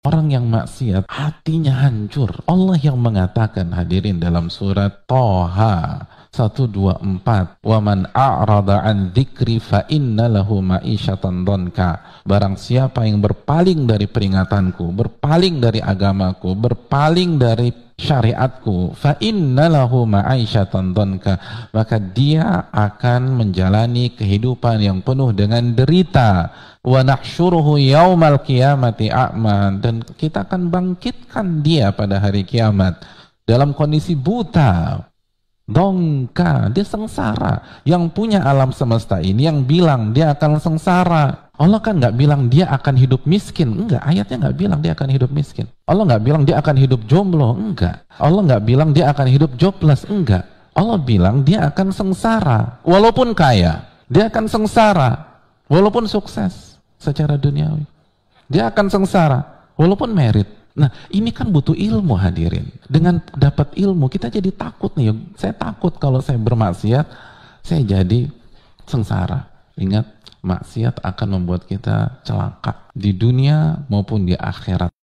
Orang yang maksiat hatinya hancur. Allah yang mengatakan hadirin dalam surat Toha 124 waman a'rada an dzikri fa inna lahu ma'isha donka barang siapa yang berpaling dari peringatanku berpaling dari agamaku berpaling dari syariatku fa innalahu ma'isyatan dhanka maka dia akan menjalani kehidupan yang penuh dengan derita wa nahsyuruhu yaumal qiyamati a'ma dan kita akan bangkitkan dia pada hari kiamat dalam kondisi buta dongka dia sengsara yang punya alam semesta ini yang bilang dia akan sengsara Allah kan nggak bilang dia akan hidup miskin, enggak. Ayatnya nggak bilang dia akan hidup miskin. Allah nggak bilang dia akan hidup jomblo, enggak. Allah nggak bilang dia akan hidup jobless, enggak. Allah bilang dia akan sengsara, walaupun kaya. Dia akan sengsara, walaupun sukses secara duniawi. Dia akan sengsara, walaupun merit. Nah, ini kan butuh ilmu hadirin. Dengan dapat ilmu, kita jadi takut nih. Saya takut kalau saya bermaksiat, saya jadi sengsara. Ingat, maksiat akan membuat kita celaka di dunia maupun di akhirat.